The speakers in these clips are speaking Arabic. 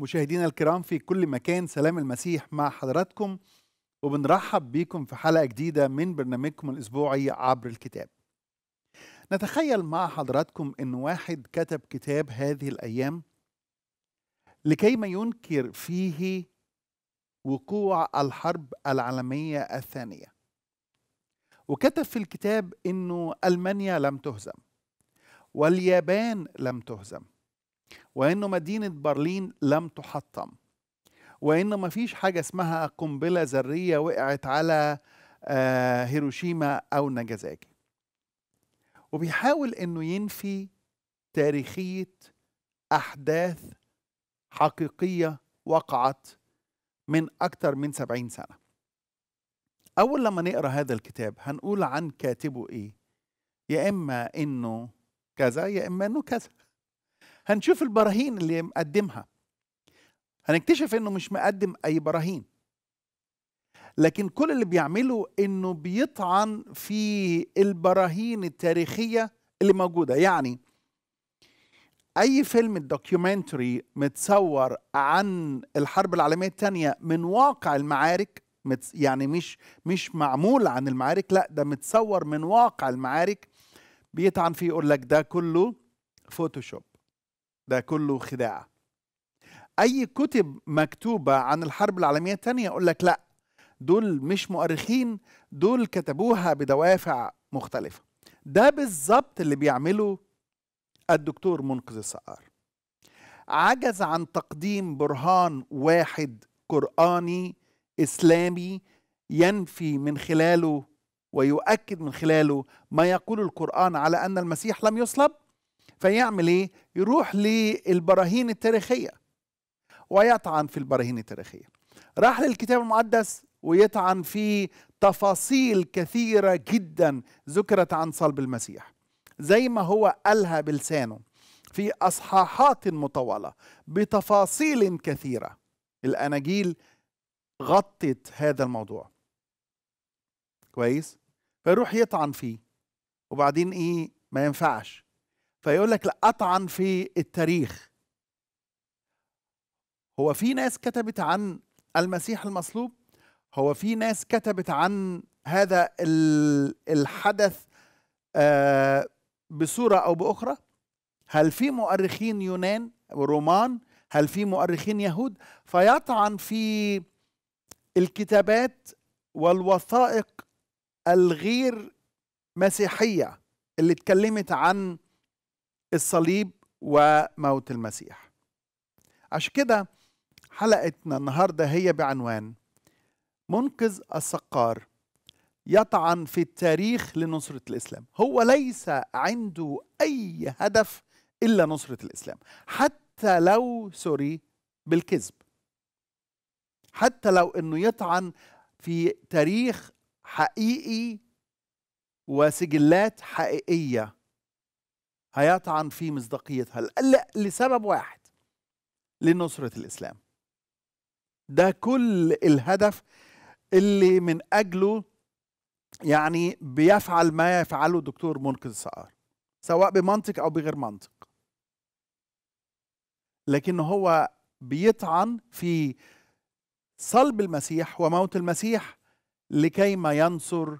مشاهدينا الكرام في كل مكان سلام المسيح مع حضراتكم وبنرحب بكم في حلقة جديدة من برنامجكم الأسبوعي عبر الكتاب نتخيل مع حضراتكم أن واحد كتب كتاب هذه الأيام لكي ما ينكر فيه وقوع الحرب العالمية الثانية وكتب في الكتاب أنه ألمانيا لم تهزم واليابان لم تهزم وأن مدينة برلين لم تحطم وأن مفيش حاجة اسمها قنبلة ذرية وقعت على آه، هيروشيما أو ناجازاكي وبيحاول أنه ينفي تاريخية أحداث حقيقية وقعت من أكثر من سبعين سنة أول لما نقرأ هذا الكتاب هنقول عن كاتبه إيه يا إما إنه كذا يا إما إنه كذا هنشوف البراهين اللي مقدمها هنكتشف انه مش مقدم اي براهين لكن كل اللي بيعمله انه بيطعن في البراهين التاريخيه اللي موجوده يعني اي فيلم دوكيومنتري متصور عن الحرب العالميه الثانيه من واقع المعارك يعني مش مش معمول عن المعارك لا ده متصور من واقع المعارك بيطعن فيه يقول لك ده كله فوتوشوب ده كله خداع اي كتب مكتوبه عن الحرب العالميه الثانيه يقول لك لا دول مش مؤرخين دول كتبوها بدوافع مختلفه ده بالظبط اللي بيعمله الدكتور منقذ السقار عجز عن تقديم برهان واحد قراني اسلامي ينفي من خلاله ويؤكد من خلاله ما يقول القران على ان المسيح لم يصلب فيعمل ايه؟ يروح للبراهين التاريخيه ويطعن في البراهين التاريخيه. راح للكتاب المقدس ويطعن في تفاصيل كثيره جدا ذكرت عن صلب المسيح. زي ما هو قالها بلسانه في اصحاحات مطوله بتفاصيل كثيره. الاناجيل غطت هذا الموضوع. كويس؟ فيروح يطعن فيه وبعدين ايه؟ ما ينفعش فيقول لك لا أطعن في التاريخ هو في ناس كتبت عن المسيح المصلوب هو في ناس كتبت عن هذا الحدث آه، بصورة أو بأخرى هل في مؤرخين يونان ورومان هل في مؤرخين يهود فيطعن في الكتابات والوثائق الغير مسيحية اللي اتكلمت عن الصليب وموت المسيح عشان كده حلقتنا النهارده هي بعنوان منقذ السقار يطعن في التاريخ لنصرة الإسلام هو ليس عنده أي هدف إلا نصرة الإسلام حتى لو سوري بالكذب حتى لو أنه يطعن في تاريخ حقيقي وسجلات حقيقية هيطعن في مصداقيتها الا لسبب واحد لنصره الاسلام ده كل الهدف اللي من اجله يعني بيفعل ما يفعله الدكتور منقذ السقار سواء بمنطق او بغير منطق لكن هو بيطعن في صلب المسيح وموت المسيح لكي ما ينصر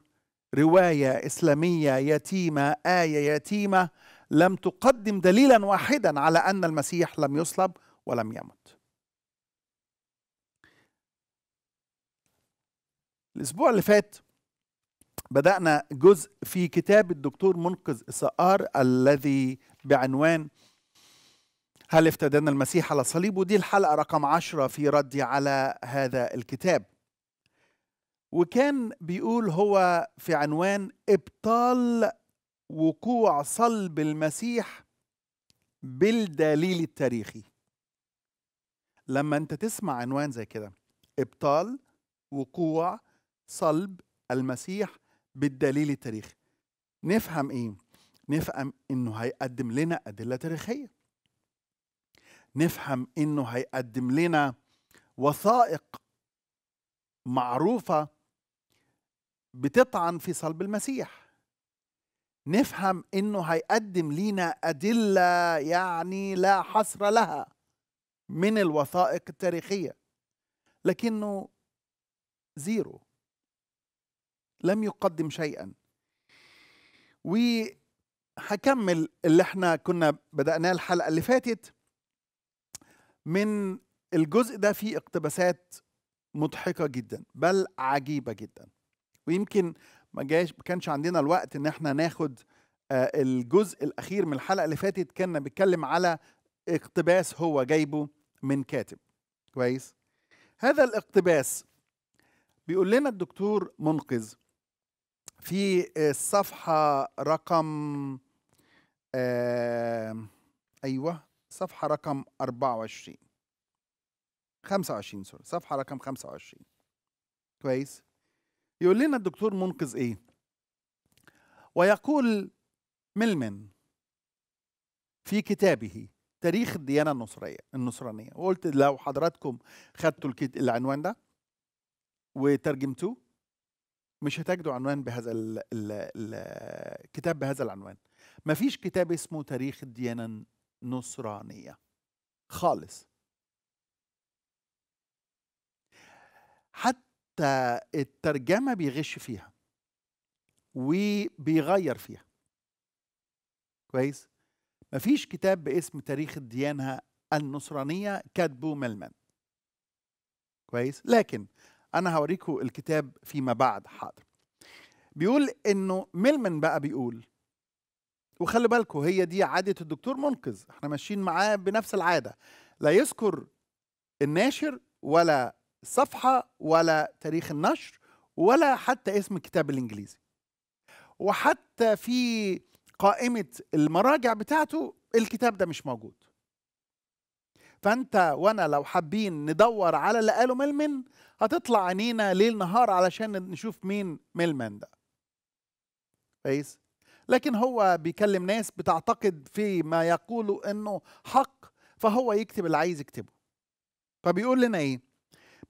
روايه اسلاميه يتيمه ايه يتيمه لم تقدم دليلا واحدا على أن المسيح لم يصلب ولم يمت الأسبوع اللي فات بدأنا جزء في كتاب الدكتور منقذ إسقار الذي بعنوان هل افتدنا المسيح على الصليب ودي الحلقة رقم عشرة في ردي على هذا الكتاب وكان بيقول هو في عنوان ابطال وقوع صلب المسيح بالدليل التاريخي لما انت تسمع عنوان زي كده ابطال وقوع صلب المسيح بالدليل التاريخي نفهم ايه نفهم انه هيقدم لنا ادله تاريخيه نفهم انه هيقدم لنا وثائق معروفه بتطعن في صلب المسيح نفهم انه هيقدم لينا ادله يعني لا حصر لها من الوثائق التاريخيه لكنه زيرو لم يقدم شيئا وهكمل اللي احنا كنا بدأناه الحلقة اللي فاتت من الجزء ده فيه اقتباسات مضحكة جدا بل عجيبة جدا ويمكن ما جاش ما كانش عندنا الوقت ان احنا ناخد آه، الجزء الاخير من الحلقه اللي فاتت كنا بنتكلم على اقتباس هو جايبه من كاتب كويس هذا الاقتباس بيقول لنا الدكتور منقذ في الصفحة رقم آه أيوة صفحة رقم 24 25 سوري صفحة رقم 25 كويس يقول لنا الدكتور منقذ ايه ويقول ملمن في كتابه تاريخ الديانه النصريه النصرانيه وقلت لو حضراتكم خدتوا العنوان ده وترجمتوه مش هتجدوا عنوان بهذا الكتاب بهذا العنوان مفيش كتاب اسمه تاريخ الديانه النصرانيه خالص حتى حتى الترجمة بيغش فيها وبيغير فيها كويس مفيش كتاب باسم تاريخ الديانة النصرانية كاتبه ملمن كويس لكن أنا هوريكم الكتاب فيما بعد حاضر بيقول إنه ملمن بقى بيقول وخلي بالكم هي دي عادة الدكتور منقذ احنا ماشيين معاه بنفس العادة لا يذكر الناشر ولا الصفحة ولا تاريخ النشر ولا حتى اسم الكتاب الإنجليزي وحتى في قائمة المراجع بتاعته الكتاب ده مش موجود فأنت وأنا لو حابين ندور على اللي قاله ملمن هتطلع عينينا ليل نهار علشان نشوف مين ملمن ده كويس لكن هو بيكلم ناس بتعتقد في ما يقوله انه حق فهو يكتب اللي عايز يكتبه فبيقول لنا ايه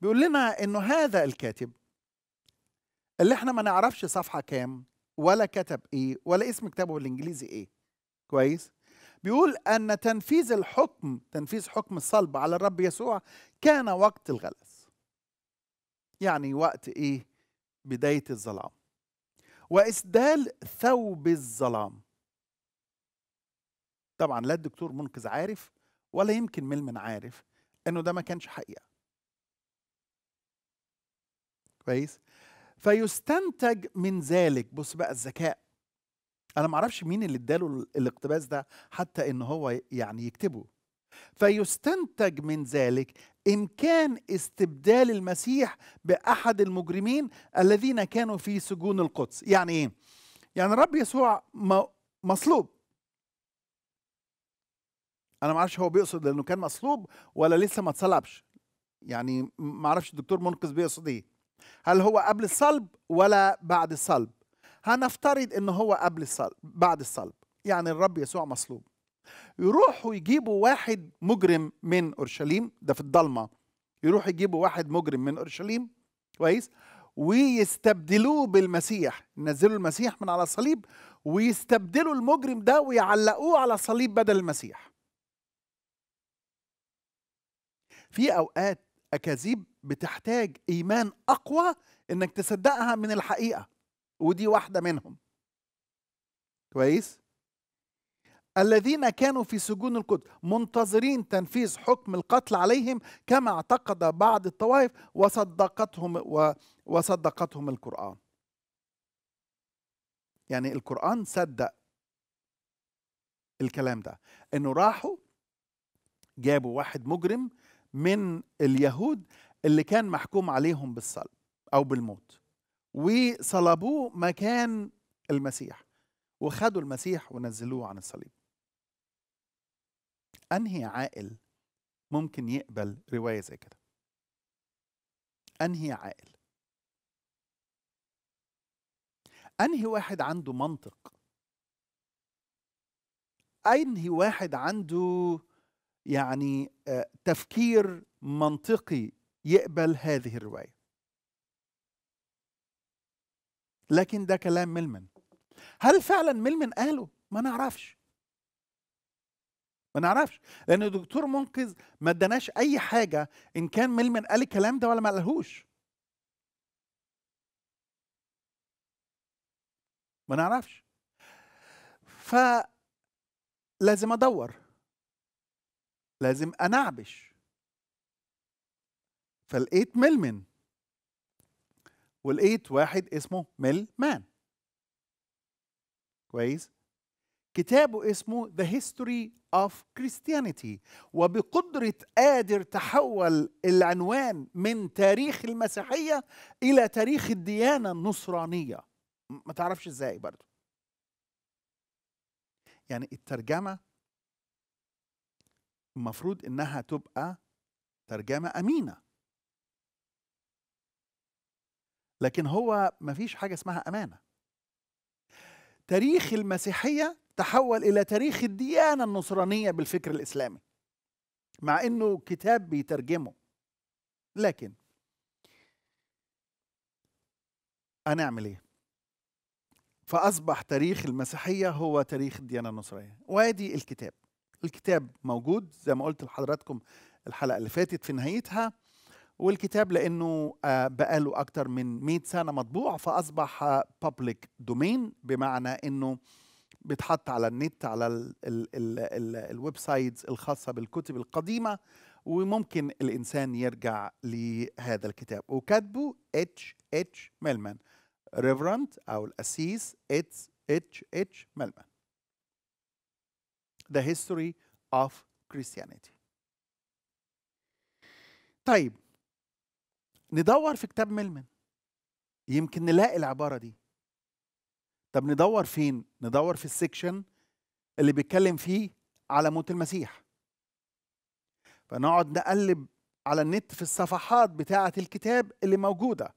بيقول لنا انه هذا الكاتب اللي احنا ما نعرفش صفحه كام ولا كتب ايه ولا اسم كتابه بالانجليزي ايه كويس بيقول ان تنفيذ الحكم تنفيذ حكم الصلب على الرب يسوع كان وقت الغلس يعني وقت ايه بدايه الظلام واسدال ثوب الظلام طبعا لا الدكتور منقذ عارف ولا يمكن ملمن عارف انه ده ما كانش حقيقه كويس فيستنتج من ذلك بص بقى الذكاء انا ما اعرفش مين اللي اداله الاقتباس ده حتى ان هو يعني يكتبه فيستنتج من ذلك امكان استبدال المسيح باحد المجرمين الذين كانوا في سجون القدس يعني ايه يعني الرب يسوع مصلوب انا ما اعرفش هو بيقصد لانه كان مصلوب ولا لسه ما اتصلبش يعني ما اعرفش الدكتور منقذ بيقصد ايه هل هو قبل الصلب ولا بعد الصلب هنفترض ان هو قبل الصلب بعد الصلب يعني الرب يسوع مصلوب يروحوا يجيبوا واحد مجرم من اورشليم ده في الضلمه يروحوا يجيبوا واحد مجرم من اورشليم كويس ويستبدلوه بالمسيح ينزلوا المسيح من على الصليب ويستبدلوا المجرم ده ويعلقوه على صليب بدل المسيح في اوقات اكاذيب بتحتاج ايمان اقوى انك تصدقها من الحقيقه ودي واحده منهم كويس الذين كانوا في سجون القدس منتظرين تنفيذ حكم القتل عليهم كما اعتقد بعض الطوائف وصدقتهم و وصدقتهم القرآن. يعني القرآن صدق الكلام ده انه راحوا جابوا واحد مجرم من اليهود اللي كان محكوم عليهم بالصلب او بالموت وصلبوه مكان المسيح وخدوا المسيح ونزلوه عن الصليب انهي عاقل ممكن يقبل روايه زي كده انهي عاقل انهي واحد عنده منطق انهي واحد عنده يعني آه، تفكير منطقي يقبل هذه الروايه لكن ده كلام ملمن هل فعلا ملمن قاله ما نعرفش ما نعرفش لان الدكتور منقذ ما اداناش اي حاجه ان كان ملمن قال الكلام ده ولا ما قالهوش ما نعرفش فلازم ادور لازم أنعبش فلقيت ملمن ولقيت واحد اسمه مان كويس كتابه اسمه The History of Christianity وبقدرة قادر تحول العنوان من تاريخ المسيحية إلى تاريخ الديانة النصرانية ما تعرفش ازاي برضو يعني الترجمة المفروض انها تبقى ترجمه امينه لكن هو مفيش حاجه اسمها امانه تاريخ المسيحيه تحول الى تاريخ الديانه النصرانيه بالفكر الاسلامي مع انه كتاب بيترجمه لكن هنعمل ايه فاصبح تاريخ المسيحيه هو تاريخ الديانه النصرانيه وادي الكتاب الكتاب موجود زي ما قلت لحضراتكم الحلقه اللي فاتت في نهايتها والكتاب لانه آه، بقاله اكتر من 100 سنه مطبوع فاصبح بابليك دومين بمعنى انه بيتحط على النت على الويب سايتس الخاصه بالكتب القديمه وممكن الانسان يرجع لهذا الكتاب وكاتبه اتش اتش ميلمان ريفرنت او الاسيس اتش اتش اتش ميلمان The History of Christianity طيب ندور في كتاب ملمن يمكن نلاقي العبارة دي طب ندور فين؟ ندور في السكشن اللي بيتكلم فيه على موت المسيح فنقعد نقلب على النت في الصفحات بتاعة الكتاب اللي موجودة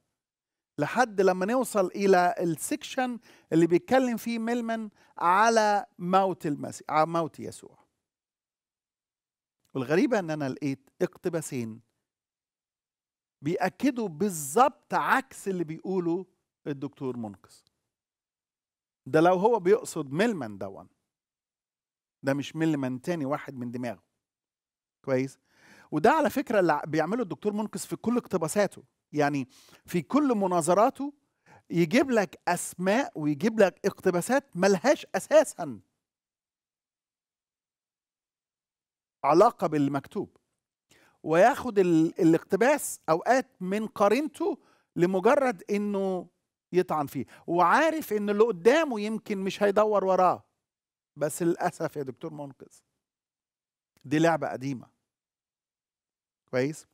لحد لما نوصل الى السكشن اللي بيتكلم فيه ميلمن على موت المسيح على موت يسوع والغريبه ان انا لقيت اقتباسين بيأكدوا بالظبط عكس اللي بيقوله الدكتور منقذ ده لو هو بيقصد ميلمن دون ده مش ميلمن تاني واحد من دماغه كويس وده على فكره اللي بيعمله الدكتور منقذ في كل اقتباساته يعني في كل مناظراته يجيب لك اسماء ويجيب لك اقتباسات ملهاش اساسا علاقه بالمكتوب وياخد الاقتباس اوقات من قرينته لمجرد انه يطعن فيه وعارف ان اللي قدامه يمكن مش هيدور وراه بس للاسف يا دكتور منقذ دي لعبه قديمه كويس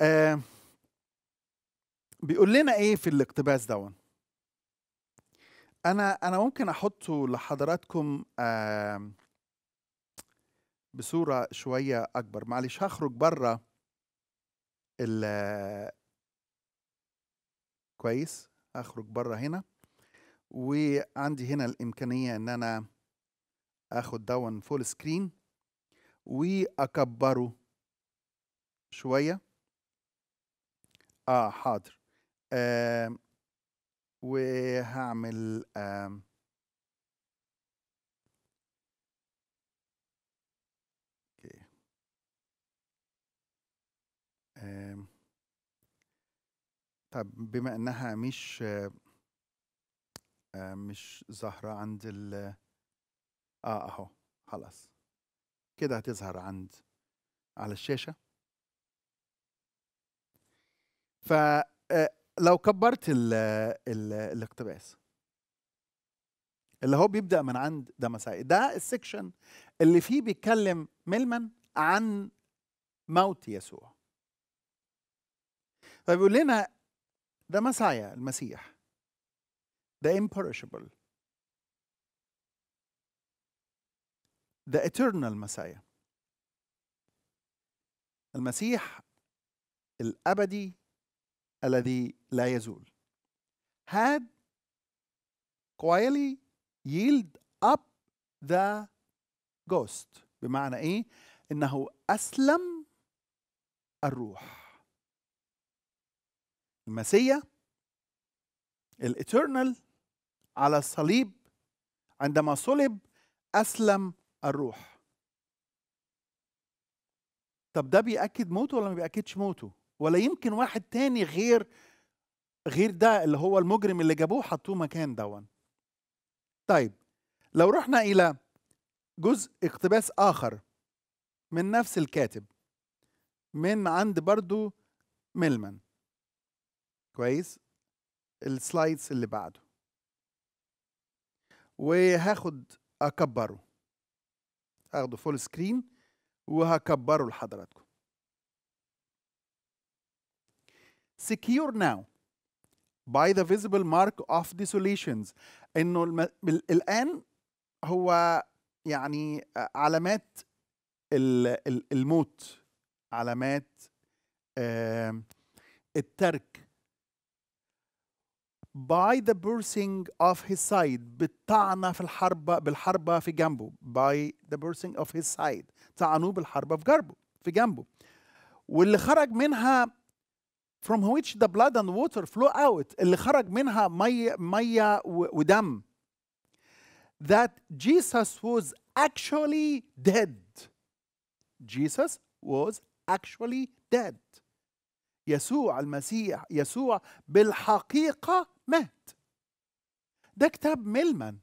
آه بيقول لنا ايه في الاقتباس ده انا انا ممكن احطه لحضراتكم آه بصوره شويه اكبر معلش هخرج بره ال كويس اخرج بره هنا وعندي هنا الامكانيه ان انا اخد دون فول سكرين واكبره شويه اه حاضر آه وهعمل آه آه طب بما انها مش آه، آه، مش ظاهرة عند ال اه اهو خلاص كده هتظهر عند على الشاشة فلو آه، كبرت الـ الـ الاقتباس اللي هو بيبدا من عند دمساي ده السكشن اللي فيه بيتكلم ملمن عن موت يسوع فبيقول لنا ده مسايا المسيح ده imperishable ده eternal مسايا المسيح الابدي الذي لا يزول had quietly yield up the ghost بمعنى ايه انه اسلم الروح المسيا الاترنال على الصليب عندما صلب اسلم الروح طب ده بيأكد موته ولا ما بيأكدش موته ولا يمكن واحد تاني غير غير ده اللي هو المجرم اللي جابوه حطوه مكان دون طيب لو رحنا الى جزء اقتباس اخر من نفس الكاتب من عند برضو ميلمان كويس السلايدز اللي بعده وهاخد اكبره هاخده فول سكرين وهكبره لحضراتكم secure now by the visible mark of desolations انه الم... الان هو يعني علامات الموت علامات الترك by the bursting of his side بالطعنة في الحربة بالحربة في جنبه by the bursting of his side طعنوه بالحربة في جنبه في جنبه واللي خرج منها from which the blood and water flow out اللي خرج منها مية مية ودم that Jesus was actually dead Jesus was actually dead يسوع المسيح يسوع بالحقيقة مات ده كتاب ملمن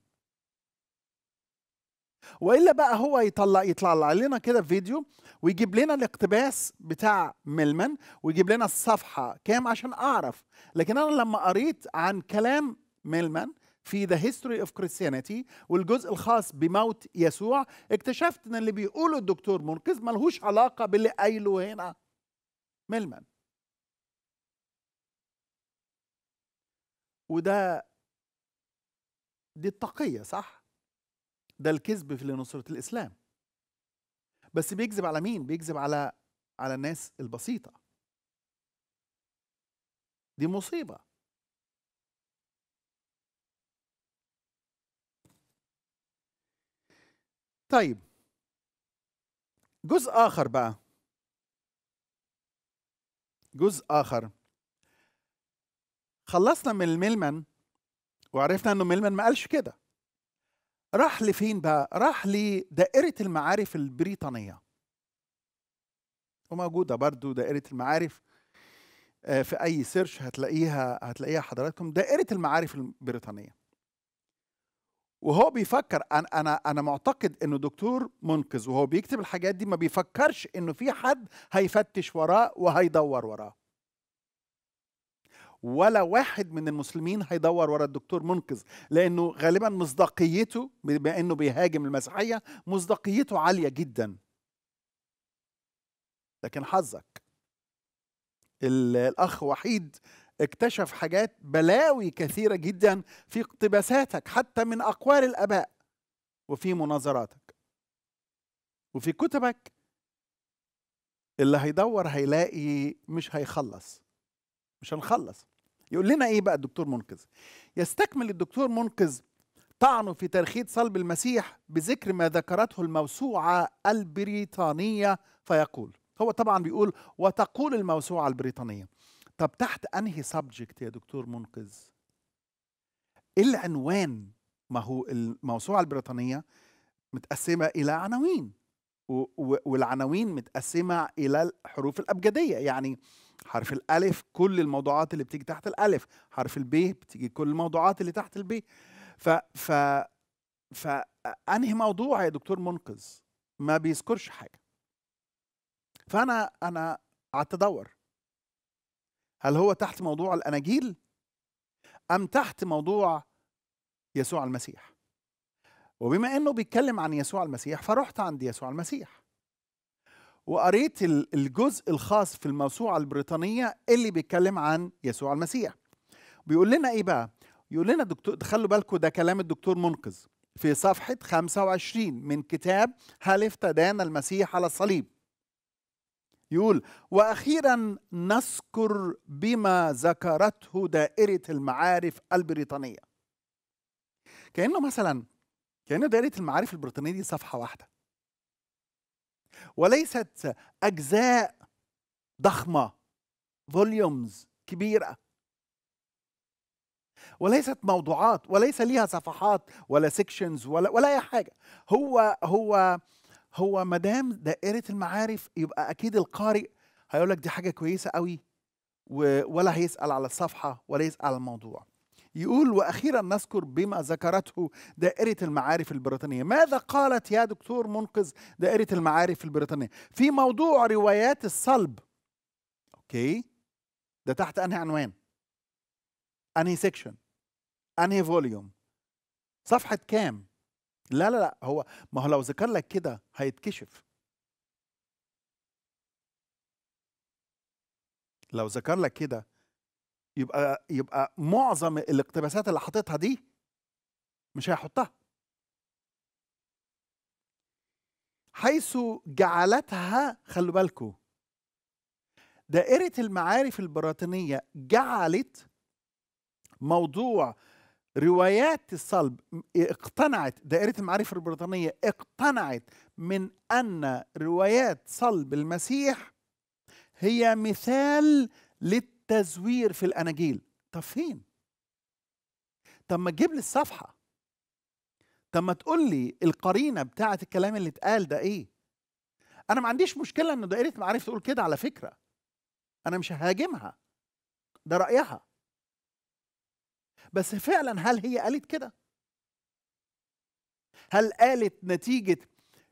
والا بقى هو يطلع يطلع لنا كده فيديو ويجيب لنا الاقتباس بتاع ميلمان ويجيب لنا الصفحه كام عشان اعرف لكن انا لما قريت عن كلام ميلمان في ذا هيستوري اوف كريستيانيتي والجزء الخاص بموت يسوع اكتشفت ان اللي بيقوله الدكتور منقذ ملهوش علاقه باللي قايله هنا ميلمان وده دي التقيه صح ده الكذب في لنصرة الإسلام بس بيكذب على مين؟ بيكذب على على الناس البسيطة دي مصيبة طيب جزء آخر بقى جزء آخر خلصنا من الملمن وعرفنا انه ملمن ما قالش كده راح لفين بقى؟ راح لدائرة المعارف البريطانية وموجودة برضو دائرة المعارف آه، في أي سيرش هتلاقيها هتلاقيها حضراتكم دائرة المعارف البريطانية وهو بيفكر أنا أنا أنا معتقد إنه دكتور منقذ وهو بيكتب الحاجات دي ما بيفكرش إنه في حد هيفتش وراه وهيدور وراه ولا واحد من المسلمين هيدور ورا الدكتور منقذ لانه غالبا مصداقيته بما انه بيهاجم المسيحيه مصداقيته عاليه جدا لكن حظك الاخ وحيد اكتشف حاجات بلاوي كثيره جدا في اقتباساتك حتى من اقوال الاباء وفي مناظراتك وفي كتبك اللي هيدور هيلاقي مش هيخلص مش هنخلص يقول لنا ايه بقى الدكتور منقذ يستكمل الدكتور منقذ طعنه في ترخيص صلب المسيح بذكر ما ذكرته الموسوعه البريطانيه فيقول هو طبعا بيقول وتقول الموسوعه البريطانيه طب تحت انهي سبجكت يا دكتور منقذ العنوان ما هو الموسوعه البريطانيه متقسمه الى عناوين والعناوين متقسمه الى الحروف الابجديه يعني حرف الالف كل الموضوعات اللي بتيجي تحت الالف حرف البي بتيجي كل الموضوعات اللي تحت البي ف ف فانهي موضوع يا دكتور منقذ ما بيذكرش حاجه فانا انا قعدت ادور هل هو تحت موضوع الاناجيل ام تحت موضوع يسوع المسيح وبما انه بيتكلم عن يسوع المسيح فرحت عند يسوع المسيح وقريت الجزء الخاص في الموسوعة البريطانية اللي بيتكلم عن يسوع المسيح بيقول لنا ايه بقى يقول لنا دكتور خلوا بالكم ده كلام الدكتور منقذ في صفحة 25 من كتاب هل افتدانا المسيح على الصليب يقول واخيرا نذكر بما ذكرته دائره المعارف البريطانيه كانه مثلا كانه دائره المعارف البريطانيه دي صفحه واحده وليست أجزاء ضخمة فوليومز كبيرة وليست موضوعات وليس ليها صفحات ولا سيكشنز ولا ولا أي حاجة هو هو هو ما دام دائرة المعارف يبقى أكيد القارئ هيقول لك دي حاجة كويسة قوي ولا هيسأل على الصفحة ولا يسأل على الموضوع يقول واخيرا نذكر بما ذكرته دائره المعارف البريطانيه ماذا قالت يا دكتور منقذ دائره المعارف البريطانيه في موضوع روايات الصلب اوكي ده تحت انهي عنوان انهي سيكشن انهي فوليوم صفحه كام لا لا لا هو ما هو لو ذكر لك كده هيتكشف لو ذكر لك كده يبقى يبقى معظم الاقتباسات اللي حاططها دي مش هيحطها حيث جعلتها خلوا بالكم دائرة المعارف البريطانية جعلت موضوع روايات الصلب اقتنعت دائرة المعارف البريطانية اقتنعت من أن روايات صلب المسيح هي مثال لل التزوير في الاناجيل طب فين طب ما تجيب لي الصفحه طب ما تقول لي القرينه بتاعه الكلام اللي اتقال ده ايه انا ما عنديش مشكله ان دائره معارف تقول كده على فكره انا مش ههاجمها ده رايها بس فعلا هل هي قالت كده هل قالت نتيجه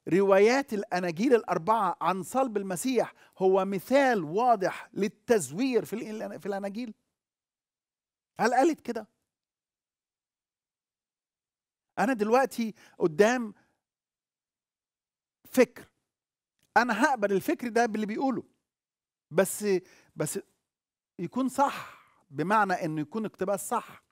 روايات الأناجيل الأربعة عن صلب المسيح هو مثال واضح للتزوير في, في الأناجيل هل قالت كده؟ أنا دلوقتي قدام فكر أنا هقبل الفكر ده باللي بيقوله بس بس يكون صح بمعنى إنه يكون اقتباس صح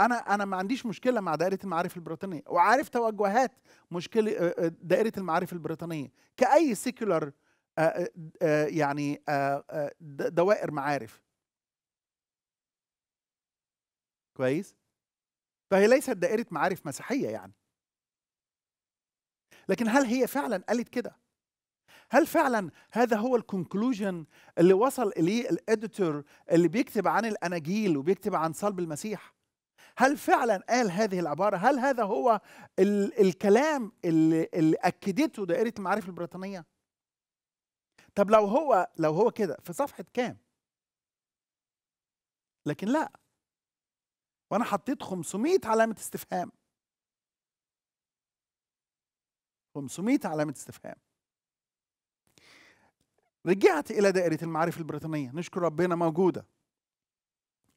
انا انا ما عنديش مشكله مع دائره المعارف البريطانيه وعارف توجهات مشكله آه، آه، دائره المعارف البريطانيه كاي سيكولر آه، يعني دوائر معارف كويس فهي ليست دائره معارف مسيحيه يعني لكن هل هي فعلا قالت كده هل فعلا هذا هو الكونكلوجن اللي وصل اليه الاديتور اللي بيكتب عن الاناجيل وبيكتب عن صلب المسيح هل فعلا قال هذه العباره هل هذا هو ال الكلام اللي, اللي اكدته دائره المعارف البريطانيه طب لو هو لو هو كده في صفحه كام لكن لا وانا حطيت 500 علامه استفهام 500 علامه استفهام رجعت الى دائره المعارف البريطانيه نشكر ربنا موجوده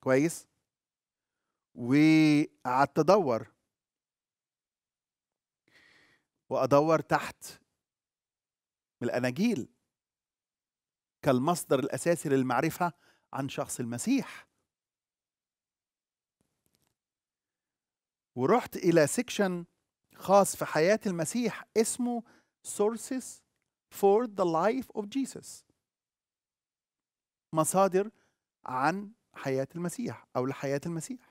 كويس وقعدت ادور وادور تحت الاناجيل كالمصدر الاساسي للمعرفه عن شخص المسيح ورحت الى سيكشن خاص في حياه المسيح اسمه sources for the life of Jesus مصادر عن حياه المسيح او لحياه المسيح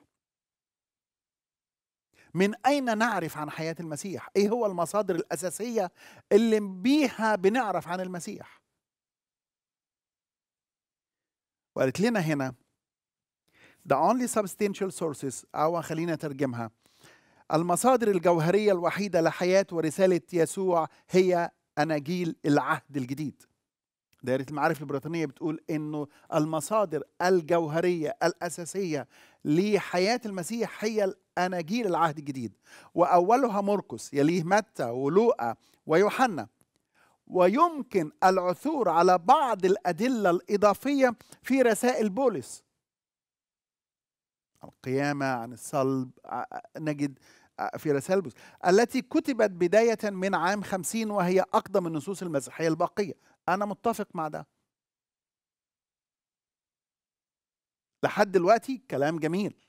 من أين نعرف عن حياة المسيح؟ إيه هو المصادر الأساسية اللي بيها بنعرف عن المسيح؟ وقالت لنا هنا The only substantial sources أو خلينا ترجمها المصادر الجوهرية الوحيدة لحياة ورسالة يسوع هي أناجيل العهد الجديد دائرة المعارف البريطانية بتقول أنه المصادر الجوهرية الأساسية لحياة المسيح هي الأناجيل العهد الجديد وأولها مرقس يليه متى ولوقا ويوحنا ويمكن العثور على بعض الأدلة الإضافية في رسائل بولس القيامة عن الصلب نجد في رسائل بولس التي كتبت بداية من عام 50 وهي أقدم النصوص المسيحية الباقية انا متفق مع ده لحد دلوقتي كلام جميل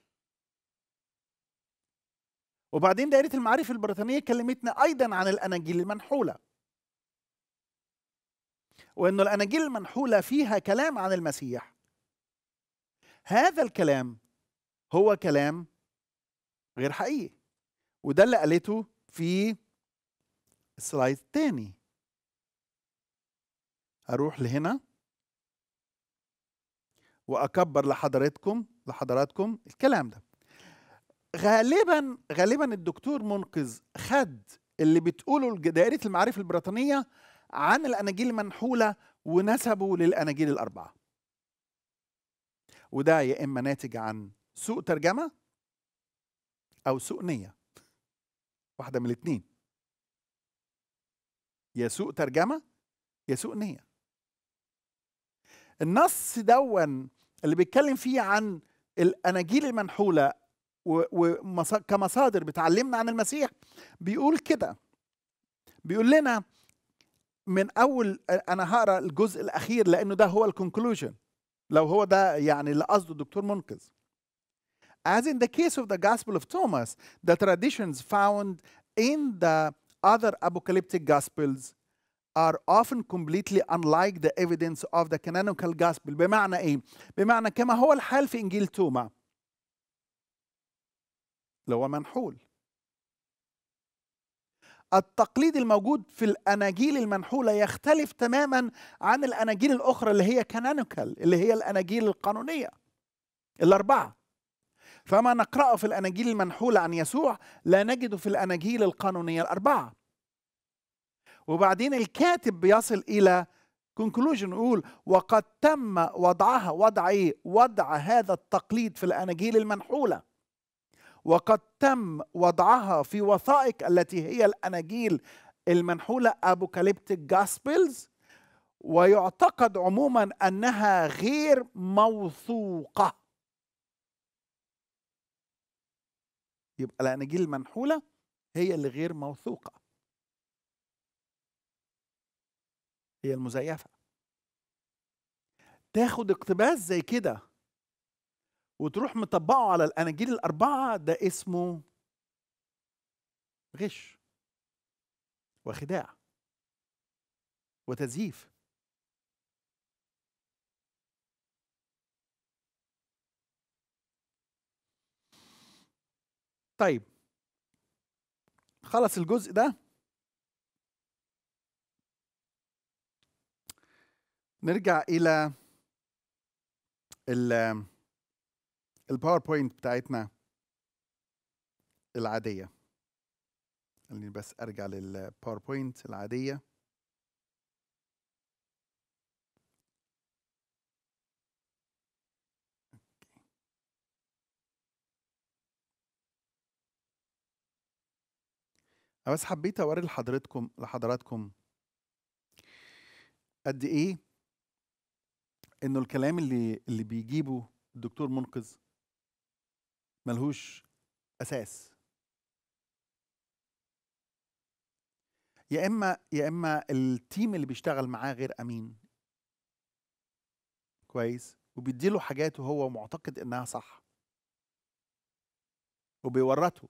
وبعدين دائرة المعارف البريطانية كلمتنا أيضا عن الأناجيل المنحولة وانه الأناجيل المنحولة فيها كلام عن المسيح هذا الكلام هو كلام غير حقيقي وده اللي قالته في السلايد الثاني اروح لهنا واكبر لحضراتكم لحضراتكم الكلام ده غالبا غالبا الدكتور منقذ خد اللي بتقوله دائره المعارف البريطانيه عن الاناجيل المنحوله ونسبه للاناجيل الاربعه وده يا اما ناتج عن سوء ترجمه او سوء نيه واحده من الاثنين يا سوء ترجمه يا سوء نيه النص دون اللي بيتكلم فيه عن الاناجيل المنحوله وكمصادر بتعلمنا عن المسيح بيقول كده بيقول لنا من اول انا هقرا الجزء الاخير لانه ده هو الكونكلوجن لو هو ده يعني اللي قصده الدكتور منقذ As in the case of the Gospel of Thomas, the traditions found in the other apocalyptic Gospels are often completely unlike the evidence of the canonical gospel بمعنى ايه بمعنى كما هو الحال في انجيل توما اللي هو منحول التقليد الموجود في الاناجيل المنحوله يختلف تماما عن الاناجيل الاخرى اللي هي كانونيكال اللي هي الاناجيل القانونيه الاربعه فما نقراه في الاناجيل المنحوله عن يسوع لا نجده في الاناجيل القانونيه الاربعه وبعدين الكاتب بيصل إلى كونكلوجن يقول وقد تم وضعها وضع إيه؟ وضع هذا التقليد في الأناجيل المنحولة وقد تم وضعها في وثائق التي هي الأناجيل المنحولة أبوكاليبتيك جاسبلز ويعتقد عموما أنها غير موثوقة يبقى الأناجيل المنحولة هي اللي غير موثوقة هي المزيفة تاخد اقتباس زي كده وتروح مطبقه على الاناجيل الاربعه ده اسمه غش وخداع وتزييف طيب خلص الجزء ده نرجع الى الباوربوينت بتاعتنا العاديه خليني بس ارجع للباوربوينت العاديه بس حبيت اوري لحضرتكم لحضراتكم قد ايه انه الكلام اللي اللي بيجيبه الدكتور منقذ ملهوش اساس يا اما يا اما التيم اللي بيشتغل معاه غير امين كويس وبيديله حاجات وهو معتقد انها صح وبيورطه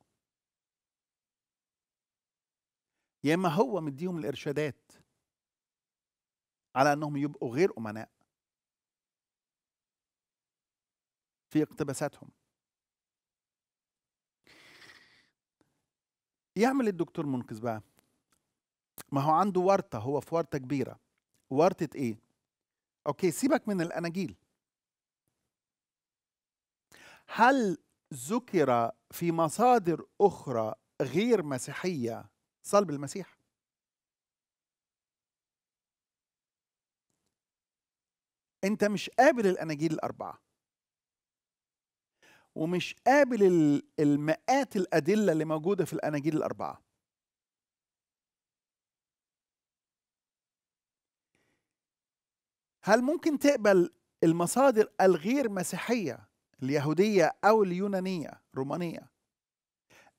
يا اما هو مديهم الارشادات على انهم يبقوا غير امناء في اقتباساتهم يعمل الدكتور منقذ بقى ما هو عنده ورطة هو في ورطة كبيرة ورطة ايه اوكي سيبك من الاناجيل هل ذكر في مصادر اخرى غير مسيحية صلب المسيح انت مش قابل الاناجيل الاربعه ومش قابل المئات الأدلة اللي موجودة في الأناجيل الأربعة هل ممكن تقبل المصادر الغير مسيحية اليهودية أو اليونانية رومانية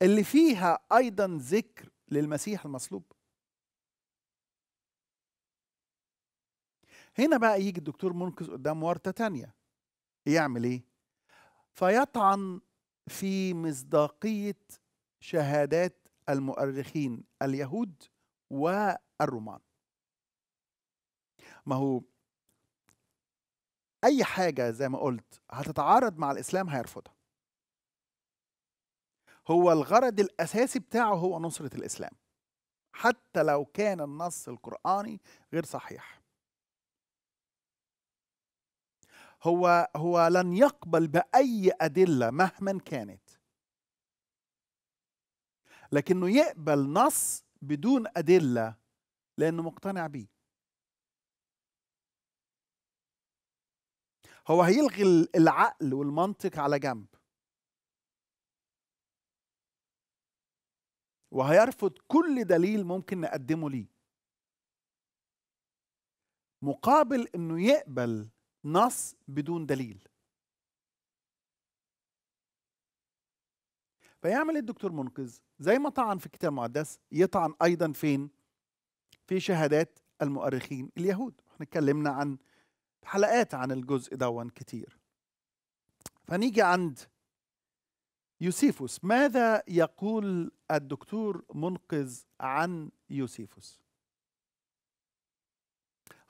اللي فيها أيضا ذكر للمسيح المصلوب هنا بقى يجي الدكتور منقذ قدام ورطة تانية يعمل ايه؟ فيطعن في مصداقيه شهادات المؤرخين اليهود والرومان ما هو اي حاجه زي ما قلت هتتعارض مع الاسلام هيرفضها هو الغرض الاساسي بتاعه هو نصره الاسلام حتى لو كان النص القراني غير صحيح هو هو لن يقبل باي ادله مهما كانت لكنه يقبل نص بدون ادله لانه مقتنع بيه هو هيلغي العقل والمنطق على جنب وهيرفض كل دليل ممكن نقدمه ليه مقابل انه يقبل نص بدون دليل فيعمل الدكتور منقذ زي ما طعن في الكتاب المقدس يطعن ايضا فين في شهادات المؤرخين اليهود احنا اتكلمنا عن حلقات عن الجزء دون كتير فنيجي عند يوسيفوس ماذا يقول الدكتور منقذ عن يوسيفوس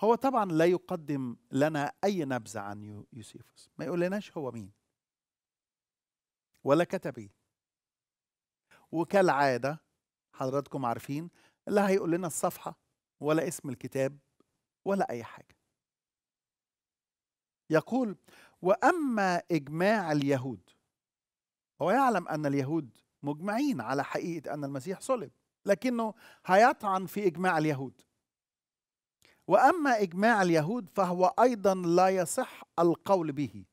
هو طبعا لا يقدم لنا أي نبذة عن يوسيفوس ما يقول لناش هو مين ولا كتب ايه وكالعادة حضراتكم عارفين لا هيقول لنا الصفحة ولا اسم الكتاب ولا أي حاجة يقول وأما إجماع اليهود هو يعلم أن اليهود مجمعين على حقيقة أن المسيح صلب لكنه هيطعن في إجماع اليهود واما اجماع اليهود فهو ايضا لا يصح القول به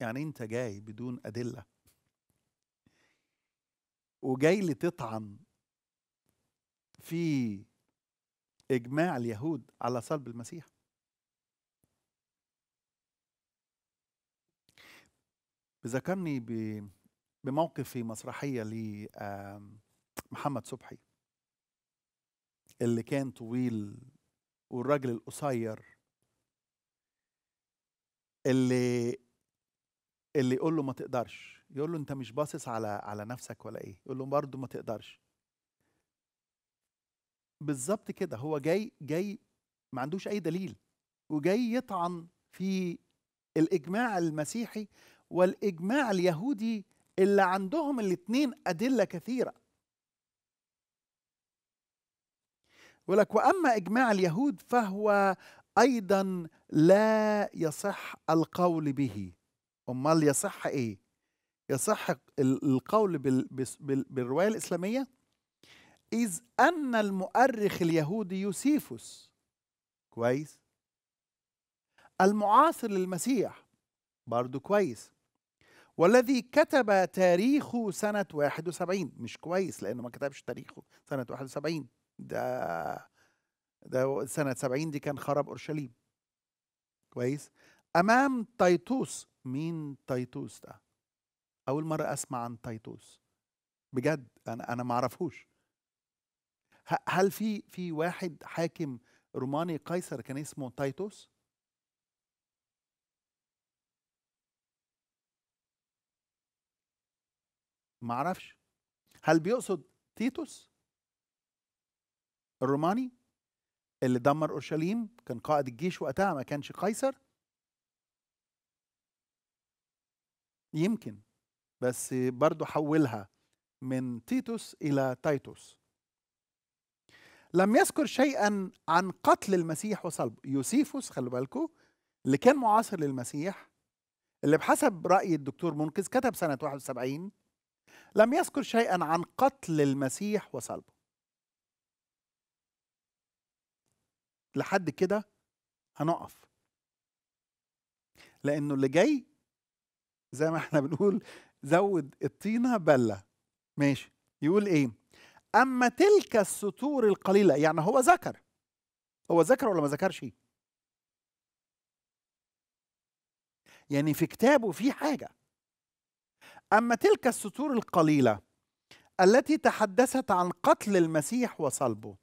يعني انت جاي بدون ادله وجاي لتطعن في اجماع اليهود على صلب المسيح بذكرني بموقف في مسرحيه لمحمد صبحي اللي كان طويل والراجل القصير اللي اللي يقول له ما تقدرش يقول له انت مش باصص على على نفسك ولا ايه يقول له برضه ما تقدرش بالظبط كده هو جاي جاي ما عندوش اي دليل وجاي يطعن في الاجماع المسيحي والاجماع اليهودي اللي عندهم الاثنين ادله كثيره ولك واما اجماع اليهود فهو ايضا لا يصح القول به امال يصح ايه يصح القول بالروايه الاسلاميه اذ ان المؤرخ اليهودي يوسيفوس كويس المعاصر للمسيح برضه كويس والذي كتب تاريخه سنة 71 مش كويس لأنه ما كتبش تاريخه سنة 71 ده ده سنة 70 دي كان خرب أورشليم كويس أمام تيتوس مين تيتوس ده أول مرة أسمع عن تيتوس بجد أنا أنا معرفوش هل في في واحد حاكم روماني قيصر كان اسمه تيتوس؟ معرفش هل بيقصد تيتوس الروماني اللي دمر اورشليم كان قائد الجيش وقتها ما كانش قيصر يمكن بس برضه حولها من تيتوس الى تايتوس لم يذكر شيئا عن قتل المسيح وصلبه يوسيفوس خلوا بالكم اللي كان معاصر للمسيح اللي بحسب راي الدكتور منقذ كتب سنه 71 لم يذكر شيئا عن قتل المسيح وصلبه لحد كده هنقف لانه اللي جاي زي ما احنا بنقول زود الطينه بله ماشي يقول ايه اما تلك السطور القليله يعني هو ذكر هو ذكر ولا ما ذكرش يعني في كتابه في حاجه اما تلك السطور القليله التي تحدثت عن قتل المسيح وصلبه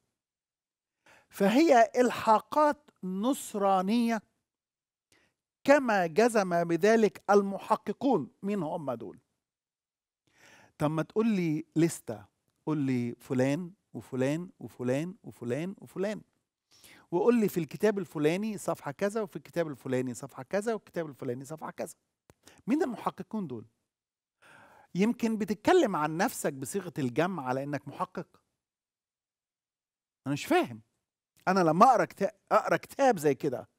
فهي الحاقات نصرانيه كما جزم بذلك المحققون مين هم دول طب ما تقول لي لستة قول لي فلان وفلان وفلان وفلان وفلان وقول لي في الكتاب الفلاني صفحة كذا وفي الكتاب الفلاني صفحة كذا والكتاب الفلاني صفحة كذا مين المحققون دول يمكن بتتكلم عن نفسك بصيغة الجمع على انك محقق انا مش فاهم انا لما اقرا كتاب اقرا كتاب زي كده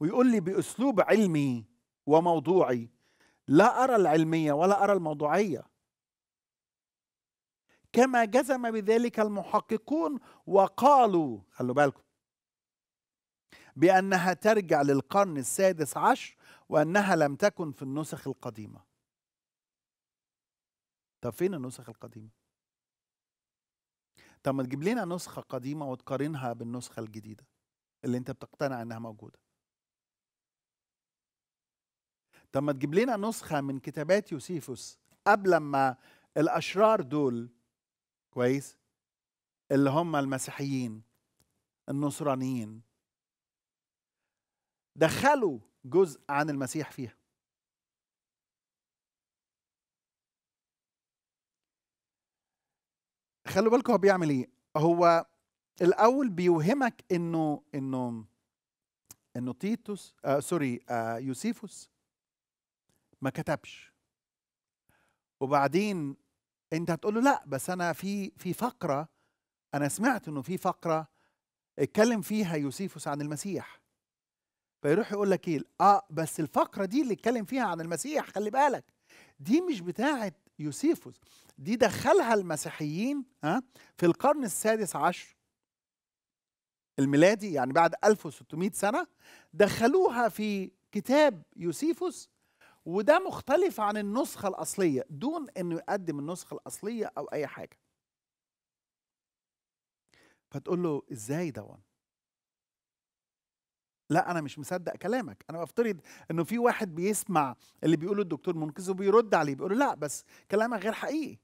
ويقول لي باسلوب علمي وموضوعي لا ارى العلميه ولا ارى الموضوعيه كما جزم بذلك المحققون وقالوا خلوا بالكم بانها ترجع للقرن السادس عشر وانها لم تكن في النسخ القديمه طب فين النسخ القديمه طب ما تجيب لنا نسخه قديمه وتقارنها بالنسخه الجديده اللي انت بتقتنع انها موجوده طب ما تجيب لنا نسخه من كتابات يوسيفوس قبل ما الاشرار دول كويس اللي هم المسيحيين النصرانيين دخلوا جزء عن المسيح فيها خلوا بالكم هو بيعمل ايه هو الاول بيوهمك انه انه انه تيتوس آه سوري آه يوسيفوس ما كتبش وبعدين انت هتقول له لا بس انا في في فقره انا سمعت انه في فقره اتكلم فيها يوسيفوس عن المسيح فيروح يقول لك ايه اه بس الفقره دي اللي اتكلم فيها عن المسيح خلي بالك دي مش بتاعت يوسيفوس دي دخلها المسيحيين آه، في القرن السادس عشر الميلادي يعني بعد 1600 سنة دخلوها في كتاب يوسيفوس وده مختلف عن النسخة الأصلية دون أنه يقدم النسخة الأصلية أو أي حاجة فتقول له إزاي دون لا انا مش مصدق كلامك انا بفترض انه في واحد بيسمع اللي بيقوله الدكتور منقذ وبيرد عليه بيقول لا بس كلامك غير حقيقي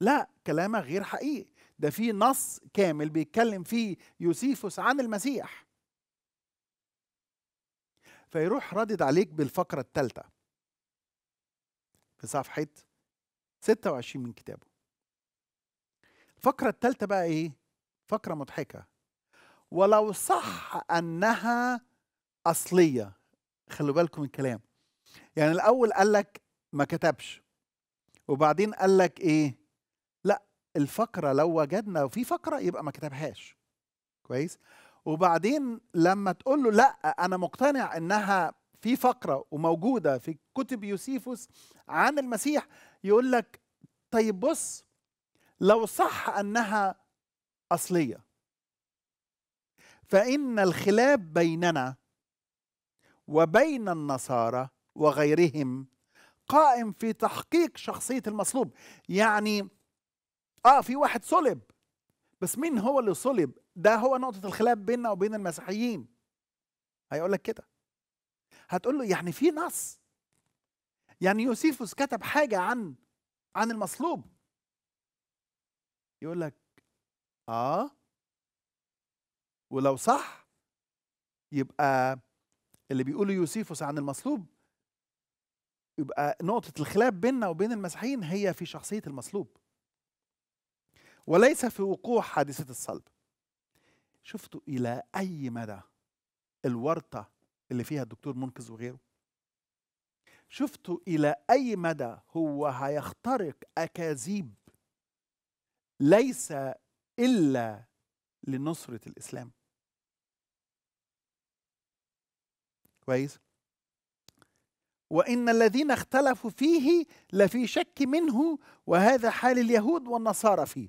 لا كلامك غير حقيقي ده في نص كامل بيتكلم فيه يوسيفوس عن المسيح فيروح ردد عليك بالفقرة الثالثة في صفحة 26 من كتابه الفقرة الثالثة بقى ايه؟ فقرة مضحكة ولو صح انها اصليه خلوا بالكم من الكلام يعني الاول قال لك ما كتبش وبعدين قال لك ايه لا الفقره لو وجدنا في فقره يبقى ما كتبهاش كويس وبعدين لما تقول له لا انا مقتنع انها في فقره وموجوده في كتب يوسيفوس عن المسيح يقول لك طيب بص لو صح انها اصليه فإن الخلاف بيننا وبين النصارى وغيرهم قائم في تحقيق شخصية المصلوب يعني آه في واحد صلب بس مين هو اللي صلب ده هو نقطة الخلاف بيننا وبين المسيحيين هيقول لك كده هتقول له يعني في نص يعني يوسيفوس كتب حاجة عن عن المصلوب يقول لك آه ولو صح يبقى اللي بيقوله يوسيفوس عن المصلوب يبقى نقطة الخلاف بيننا وبين المسيحيين هي في شخصية المصلوب وليس في وقوع حادثة الصلب شفتوا إلى أي مدى الورطة اللي فيها الدكتور منقذ وغيره شفتوا إلى أي مدى هو هيخترق أكاذيب ليس إلا لنصرة الإسلام كويس وان الذين اختلفوا فيه لفي شك منه وهذا حال اليهود والنصارى فيه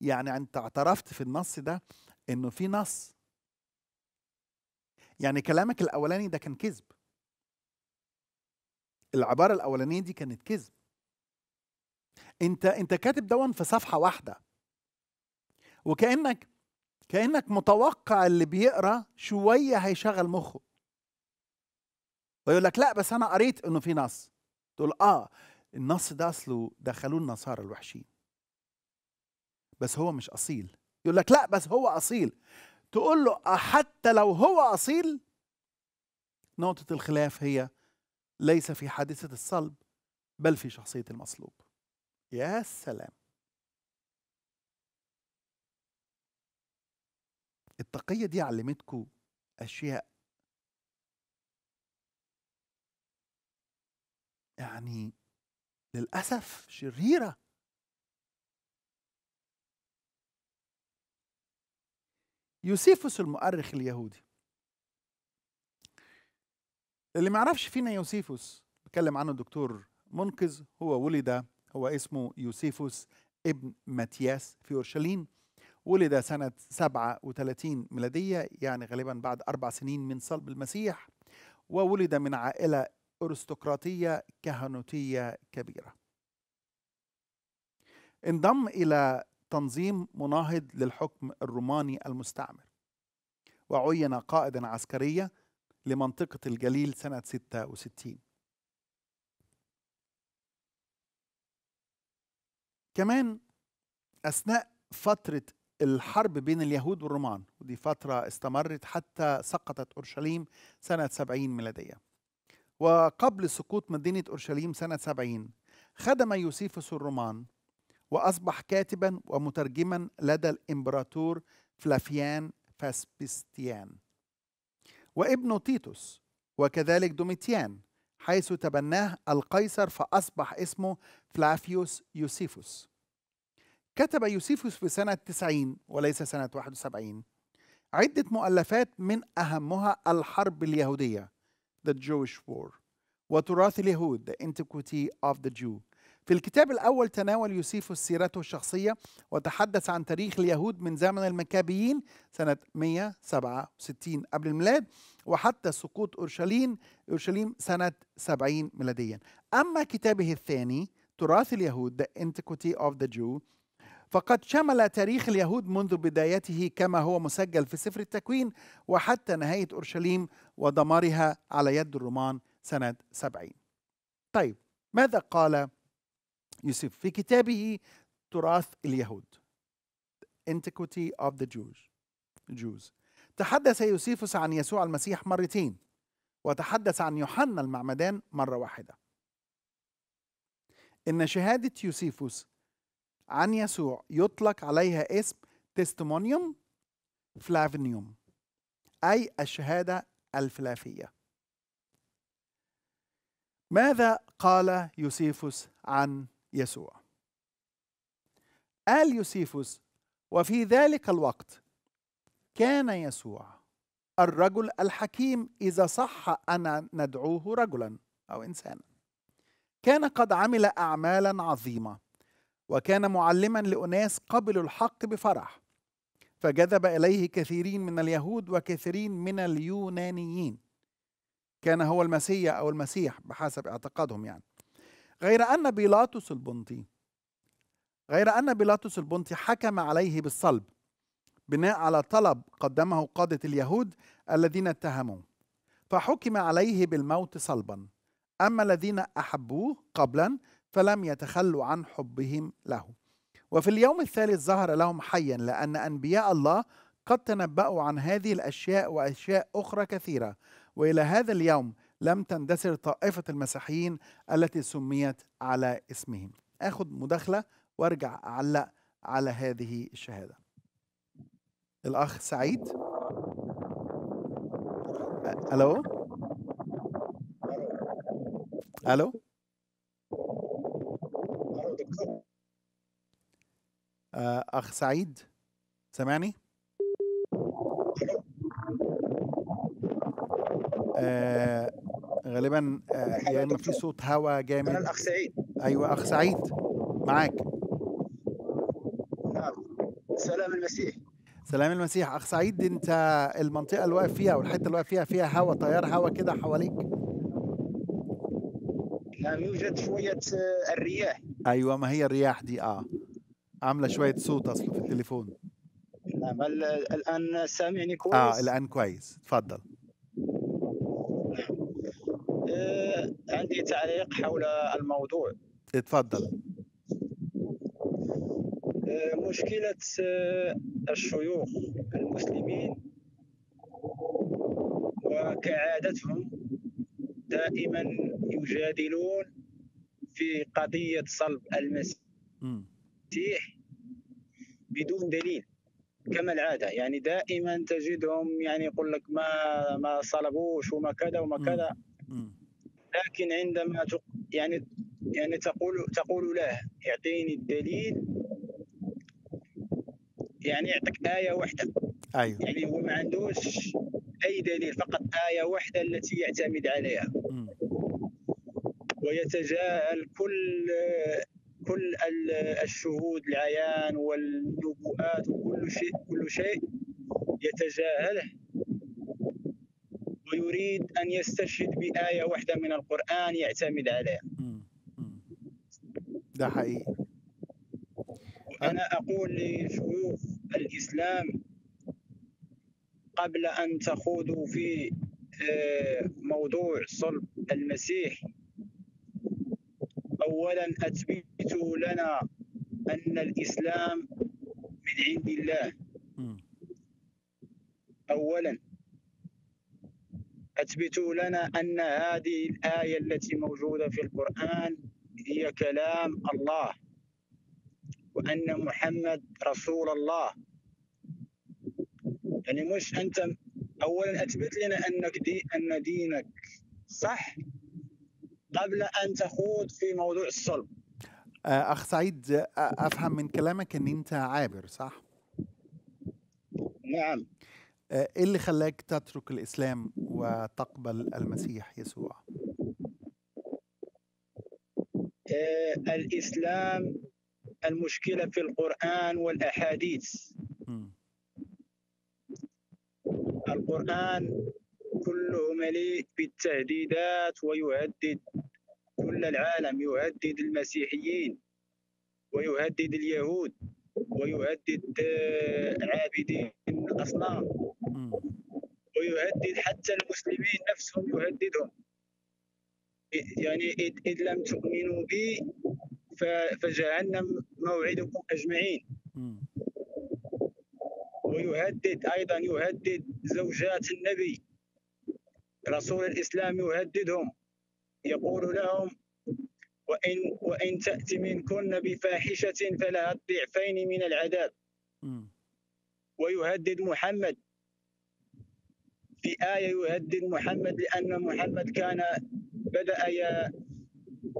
يعني انت اعترفت في النص ده انه في نص يعني كلامك الاولاني ده كان كذب العباره الاولانيه دي كانت كذب انت انت كاتب دون في صفحه واحده وكانك كانك متوقع اللي بيقرا شويه هيشغل مخه ويقول لك لا بس انا قريت انه في نص تقول اه النص ده اصله دخلوه النصارى الوحشين بس هو مش اصيل يقول لك لا بس هو اصيل تقول له آه، حتى لو هو اصيل نقطه الخلاف هي ليس في حادثه الصلب بل في شخصيه المصلوب يا سلام التقيه دي علمتكم اشياء يعني للأسف شريرة يوسيفوس المؤرخ اليهودي اللي ما يعرفش فينا يوسيفوس اتكلم عنه الدكتور منقذ هو ولد هو اسمه يوسيفوس ابن ماتياس في اورشليم ولد سنة 37 ميلادية يعني غالبا بعد أربع سنين من صلب المسيح وولد من عائلة أرستقراطية كهنوتية كبيرة انضم إلى تنظيم مناهض للحكم الروماني المستعمر وعين قائدا عسكريا لمنطقة الجليل سنة 66 كمان أثناء فترة الحرب بين اليهود والرومان ودي فترة استمرت حتى سقطت أورشليم سنة 70 ميلادية وقبل سقوط مدينة أورشليم سنة 70 خدم يوسيفوس الرومان وأصبح كاتبا ومترجما لدى الإمبراطور فلافيان فاسبستيان وابنه تيتوس وكذلك دوميتيان حيث تبناه القيصر فأصبح اسمه فلافيوس يوسيفوس كتب يوسيفوس في سنة 90 وليس سنة 71 عدة مؤلفات من أهمها الحرب اليهودية the Jewish War وتراث اليهود The Antiquity of the Jew في الكتاب الأول تناول يوسف سيرته الشخصية وتحدث عن تاريخ اليهود من زمن المكابيين سنة 167 قبل الميلاد وحتى سقوط أورشليم أورشليم سنة 70 ميلاديا أما كتابه الثاني تراث اليهود The Antiquity of the Jew فقد شمل تاريخ اليهود منذ بدايته كما هو مسجل في سفر التكوين وحتى نهاية أورشليم ودمرها على يد الرومان سنة سبعين طيب ماذا قال يوسف في كتابه تراث اليهود Antiquity of the Jews Jews تحدث يوسيفوس عن يسوع المسيح مرتين وتحدث عن يوحنا المعمدان مرة واحدة إن شهادة يوسيفوس عن يسوع يطلق عليها اسم تستمونيوم فلافنيوم أي الشهادة الفلافية ماذا قال يوسيفوس عن يسوع قال يوسيفوس وفي ذلك الوقت كان يسوع الرجل الحكيم إذا صح أن ندعوه رجلا أو إنسانا كان قد عمل أعمالا عظيمة وكان معلما لأناس قبلوا الحق بفرح فجذب اليه كثيرين من اليهود وكثيرين من اليونانيين كان هو المسيا او المسيح بحسب اعتقادهم يعني غير ان بيلاطس البنطي غير ان بيلاطس البنطي حكم عليه بالصلب بناء على طلب قدمه قاده اليهود الذين اتهموه فحكم عليه بالموت صلبا اما الذين احبوه قبلا فلم يتخلوا عن حبهم له وفي اليوم الثالث ظهر لهم حيا لأن أنبياء الله قد تنبأوا عن هذه الأشياء وأشياء أخرى كثيرة وإلى هذا اليوم لم تندثر طائفة المسيحيين التي سميت على اسمهم أخذ مداخلة وارجع أعلق على هذه الشهادة الأخ سعيد ألو ألو آه، اخ سعيد سامعني آه غالبا آه يا اما في صوت هوا جامد انا الاخ سعيد ايوه اخ سعيد معاك نعم سلام المسيح سلام المسيح اخ سعيد انت المنطقه اللي واقف فيها او الحته اللي واقف فيها فيها هوا تيار هوا كده حواليك نعم يوجد شويه آه، الرياح ايوه ما هي الرياح دي اه عامله شويه صوت اصله في التليفون نعم الان سامعني كويس اه الان كويس تفضل آه عندي تعليق حول الموضوع اتفضل آه مشكله آه الشيوخ المسلمين وكعادتهم دائما يجادلون في قضيه صلب المسيح م. التلقيح بدون دليل كما العاده يعني دائما تجدهم يعني يقول لك ما ما صلبوش وما كذا وما كذا لكن عندما يعني يعني تقول تقول له اعطيني الدليل يعني يعطيك ايه واحده ايوه يعني هو ما عندوش اي دليل فقط ايه واحده التي يعتمد عليها ويتجاهل كل كل الشهود العيان والنبوءات وكل شيء كل شيء يتجاهله ويريد أن يستشهد بآية واحدة من القرآن يعتمد عليها ده حقيقي وأنا أقول لشيوخ الإسلام قبل أن تخوضوا في آه، موضوع صلب المسيح أولا أتبعوا اثبتوا لنا أن الإسلام من عند الله أولا أثبتوا لنا أن هذه الآية التي موجودة في القرآن هي كلام الله وأن محمد رسول الله يعني مش أنت أولا أثبت لنا أنك دي أن دينك صح قبل أن تخوض في موضوع الصلب آه، اخ سعيد آه، افهم من كلامك ان انت عابر صح نعم آه، ايه اللي خلاك تترك الاسلام وتقبل المسيح يسوع الاسلام المشكله في القران والاحاديث القران كله مليء بالتهديدات ويهدد كل العالم يهدد المسيحيين ويهدد اليهود ويهدد آه، عابدين الاصنام ويهدد حتى المسلمين نفسهم يهددهم يعني إذ لم تؤمنوا بي فجهنم موعدكم أجمعين ويهدد أيضا يهدد زوجات النبي رسول الإسلام يهددهم يقول لهم وإن وإن تأتي منكن بفاحشة فلها ضعفين من العذاب ويهدد محمد في آية يهدد محمد لأن محمد كان بدأ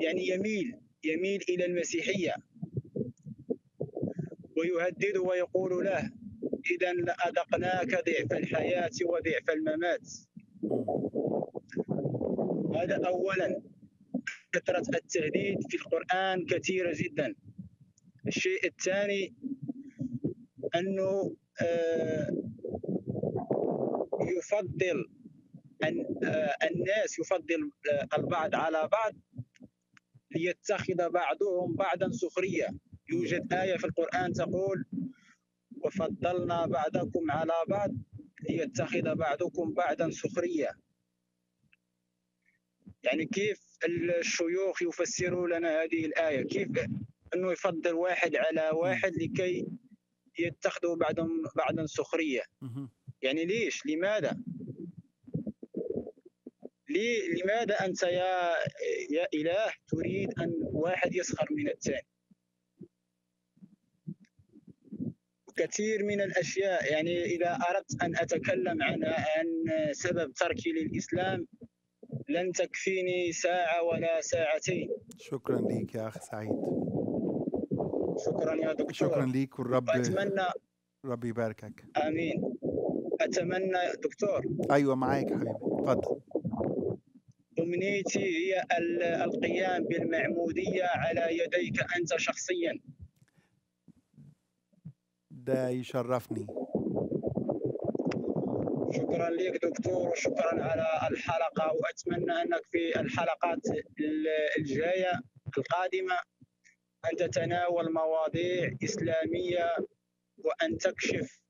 يعني يميل يميل إلى المسيحية ويهدده ويقول له إذا لأذقناك ضعف الحياة وضعف الممات هذا أولا كثرة التهديد في القرآن كثيرة جدا الشيء الثاني أنه آه، يفضل أن آه، الناس يفضل آه، البعض على بعض ليتخذ بعضهم بعضا سخرية يوجد آية في القرآن تقول وفضلنا بعضكم على بعض ليتخذ بعضكم بعضا سخرية يعني كيف الشيوخ يفسروا لنا هذه الآية كيف أنه يفضل واحد على واحد لكي يتخذوا بعضهم بعضا سخرية يعني ليش لماذا لي لماذا أنت يا, يا إله تريد أن واحد يسخر من الثاني كثير من الأشياء يعني إذا أردت أن أتكلم عن عن سبب تركي للإسلام لن تكفيني ساعة ولا ساعتين شكرا لك يا أخ سعيد شكرا يا دكتور شكرا لك والرب أتمنى ربي يباركك آمين أتمنى دكتور أيوة معاك حبيبي تفضل أمنيتي هي القيام بالمعمودية على يديك أنت شخصيا ده يشرفني شكرا لك دكتور وشكرا على الحلقه واتمنى انك في الحلقات الجايه القادمه ان تتناول مواضيع اسلاميه وان تكشف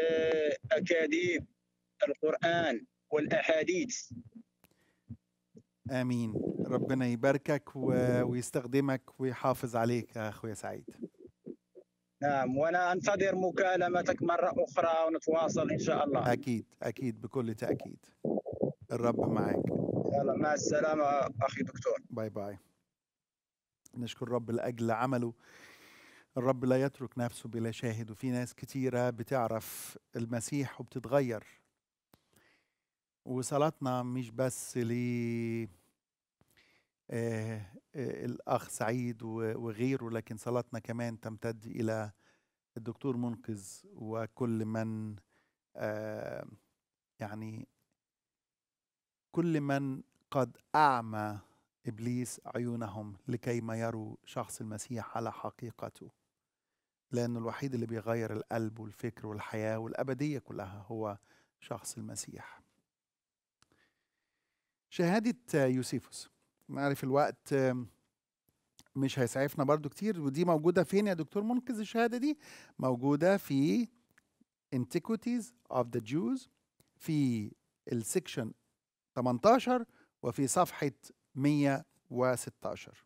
آه، اكاذيب القران والاحاديث امين ربنا يباركك ويستخدمك ويحافظ عليك يا اخويا سعيد نعم وانا انتظر مكالمتك مره اخرى ونتواصل ان شاء الله اكيد اكيد بكل تاكيد الرب معك يلا مع السلامه اخي دكتور باي باي نشكر الرب لاجل عمله الرب لا يترك نفسه بلا شاهد وفي ناس كتيرة بتعرف المسيح وبتتغير وصلاتنا مش بس ل آه، آه، الأخ سعيد وغيره لكن صلاتنا كمان تمتد إلى الدكتور منقذ وكل من آه، يعني كل من قد أعمى إبليس عيونهم لكي ما يروا شخص المسيح على حقيقته لأنه الوحيد اللي بيغير القلب والفكر والحياة والأبدية كلها هو شخص المسيح شهادة يوسيفوس نعرف الوقت مش هيسعفنا برضو كتير ودي موجودة فين يا دكتور منقذ الشهادة دي موجودة في Antiquities of the Jews في السكشن 18 وفي صفحة 116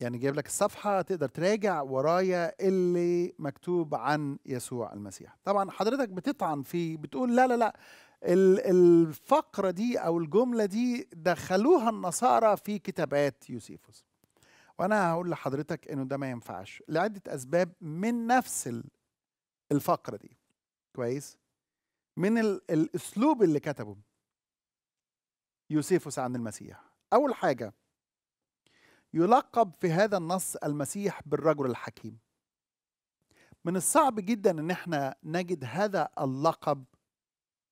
يعني جايب لك الصفحة تقدر تراجع ورايا اللي مكتوب عن يسوع المسيح طبعا حضرتك بتطعن فيه بتقول لا لا لا الفقرة دي أو الجملة دي دخلوها النصارى في كتابات يوسيفوس وأنا هقول لحضرتك إنه ده ما ينفعش لعدة أسباب من نفس الفقرة دي كويس من الأسلوب اللي كتبه يوسيفوس عن المسيح أول حاجة يلقب في هذا النص المسيح بالرجل الحكيم من الصعب جدا ان احنا نجد هذا اللقب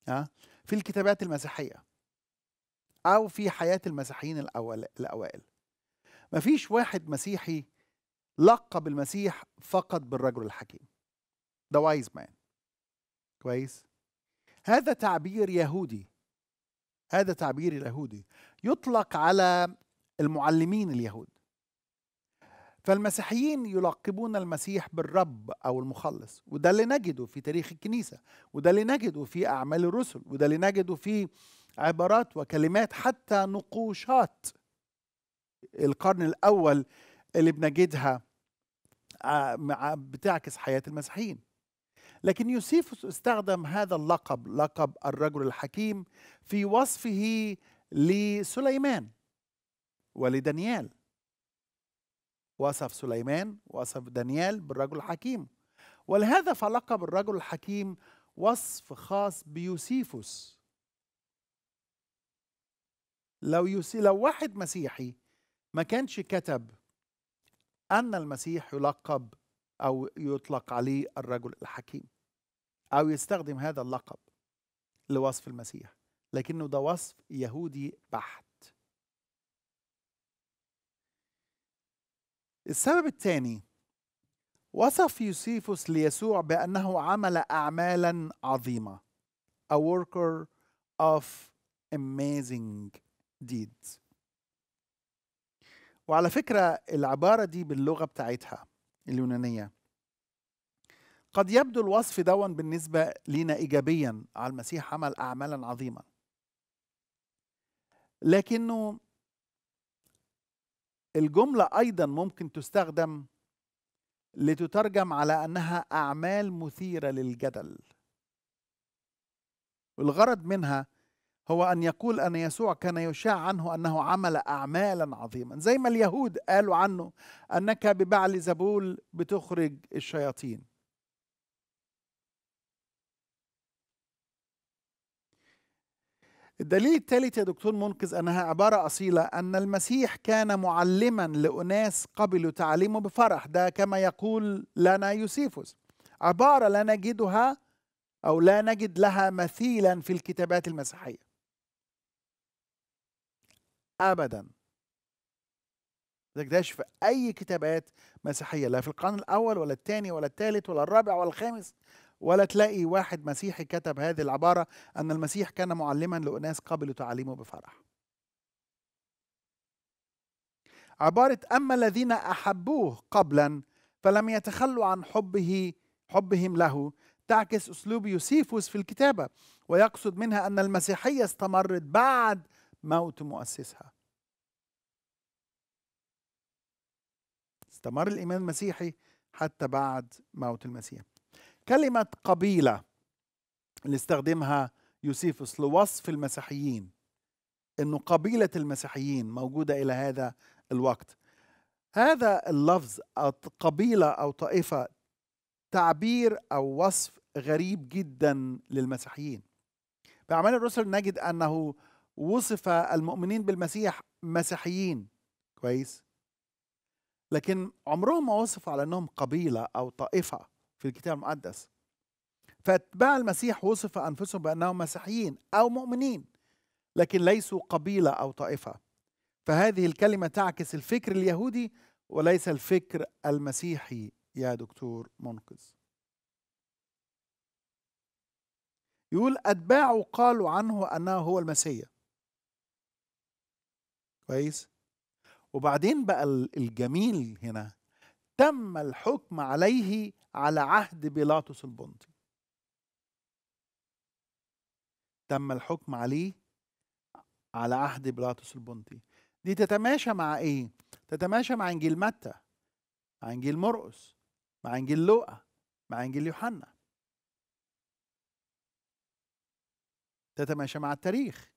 آه، في الكتابات المسيحيه او في حياه المسيحيين الاول الاوائل فيش واحد مسيحي لقب المسيح فقط بالرجل الحكيم ده وايز مان كويس هذا تعبير يهودي هذا تعبير يهودي يطلق على المعلمين اليهود فالمسيحيين يلقبون المسيح بالرب او المخلص وده اللي نجده في تاريخ الكنيسه وده اللي نجده في اعمال الرسل وده اللي نجده في عبارات وكلمات حتى نقوشات القرن الاول اللي بنجدها آه، بتعكس حياه المسيحيين لكن يوسيفوس استخدم هذا اللقب لقب الرجل الحكيم في وصفه لسليمان ولدانيال وصف سليمان وصف دانيال بالرجل الحكيم ولهذا فلقب الرجل الحكيم وصف خاص بيوسيفوس لو يسي لو واحد مسيحي ما كانش كتب أن المسيح يلقب أو يطلق عليه الرجل الحكيم أو يستخدم هذا اللقب لوصف المسيح لكنه ده وصف يهودي بحت السبب الثاني وصف يوسيفوس ليسوع بأنه عمل أعمالا عظيمة a worker of amazing deeds وعلى فكرة العبارة دي باللغة بتاعتها اليونانية قد يبدو الوصف دون بالنسبة لنا إيجابيا على المسيح عمل أعمالا عظيمة لكنه الجملة أيضا ممكن تستخدم لتترجم على أنها أعمال مثيرة للجدل والغرض منها هو أن يقول أن يسوع كان يشاع عنه أنه عمل أعمالا عظيما زي ما اليهود قالوا عنه أنك ببعل زبول بتخرج الشياطين الدليل الثالث يا دكتور منقذ أنها عبارة أصيلة أن المسيح كان معلما لأناس قبلوا تعليمه بفرح ده كما يقول لنا يوسيفوس عبارة لا نجدها أو لا نجد لها مثيلا في الكتابات المسيحية أبدا تكتشف في أي كتابات مسيحية لا في القرن الأول ولا الثاني ولا الثالث ولا الرابع ولا الخامس ولا تلاقي واحد مسيحي كتب هذه العبارة أن المسيح كان معلما لأناس قبلوا تعاليمه بفرح عبارة أما الذين أحبوه قبلا فلم يتخلوا عن حبه حبهم له تعكس أسلوب يوسيفوس في الكتابة ويقصد منها أن المسيحية استمرت بعد موت مؤسسها استمر الإيمان المسيحي حتى بعد موت المسيح كلمة قبيلة اللي استخدمها يوسيفوس لوصف المسيحيين انه قبيلة المسيحيين موجودة الى هذا الوقت هذا اللفظ قبيلة او طائفة تعبير او وصف غريب جدا للمسيحيين بأعمال الرسل نجد انه وصف المؤمنين بالمسيح مسيحيين كويس لكن عمرهم ما وصفوا على انهم قبيله او طائفه في الكتاب المقدس فاتباع المسيح وصف أنفسهم بأنهم مسيحيين أو مؤمنين لكن ليسوا قبيلة أو طائفة فهذه الكلمة تعكس الفكر اليهودي وليس الفكر المسيحي يا دكتور منقذ يقول أتباعه قالوا عنه أنه هو المسيح كويس وبعدين بقى الجميل هنا تم الحكم عليه على عهد بيلاطس البنطي تم الحكم عليه على عهد بيلاطس البنطي دي تتماشى مع ايه تتماشى مع انجيل متى مع انجيل مرقس مع انجيل لوقا مع انجيل يوحنا تتماشى مع التاريخ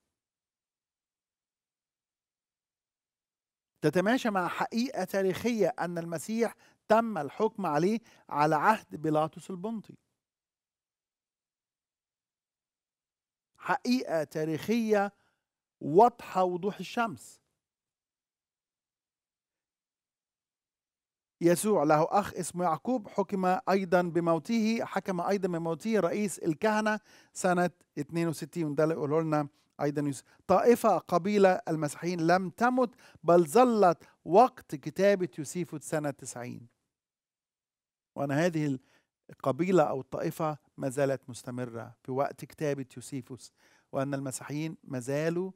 تتماشى مع حقيقه تاريخيه ان المسيح تم الحكم عليه على عهد بيلاطس البنطي حقيقة تاريخية واضحة وضوح الشمس يسوع له أخ اسمه يعقوب حكم أيضا بموته حكم أيضا بموته رئيس الكهنة سنة 62 ده اللي يقوله لنا أيضا يوسف طائفة قبيلة المسيحيين لم تمت بل ظلت وقت كتابة يوسف سنة 90 وأن هذه القبيلة أو الطائفة ما زالت مستمرة في وقت كتابة يوسيفوس وأن المسيحيين ما زالوا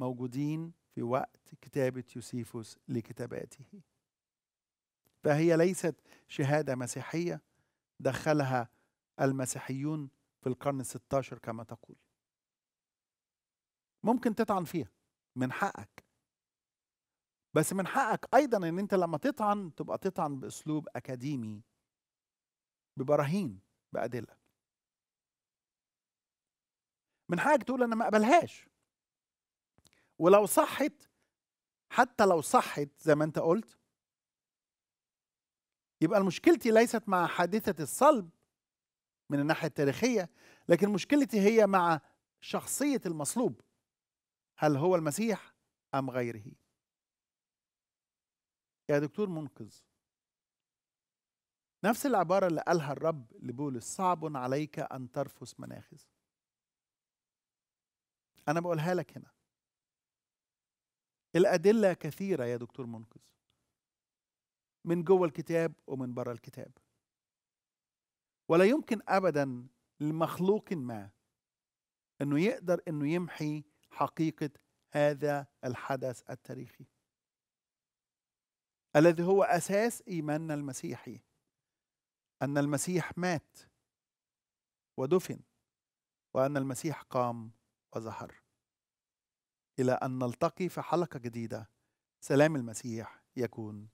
موجودين في وقت كتابة يوسيفوس لكتاباته فهي ليست شهادة مسيحية دخلها المسيحيون في القرن 16 كما تقول ممكن تطعن فيها من حقك بس من حقك ايضا ان انت لما تطعن تبقى تطعن باسلوب اكاديمي ببراهين بأدلة من حاجة تقول أنا ما أقبلهاش ولو صحت حتى لو صحت زي ما أنت قلت يبقى مشكلتي ليست مع حادثة الصلب من الناحية التاريخية لكن مشكلتي هي مع شخصية المصلوب هل هو المسيح أم غيره يا دكتور منقذ نفس العبارة اللي قالها الرب لبولس صعب عليك أن ترفس مناخذ أنا بقولها لك هنا الأدلة كثيرة يا دكتور منقذ من جوه الكتاب ومن بره الكتاب ولا يمكن أبدا لمخلوق ما أنه يقدر أنه يمحي حقيقة هذا الحدث التاريخي الذي هو أساس إيماننا المسيحي أن المسيح مات ودفن وأن المسيح قام وظهر إلى أن نلتقي في حلقة جديدة سلام المسيح يكون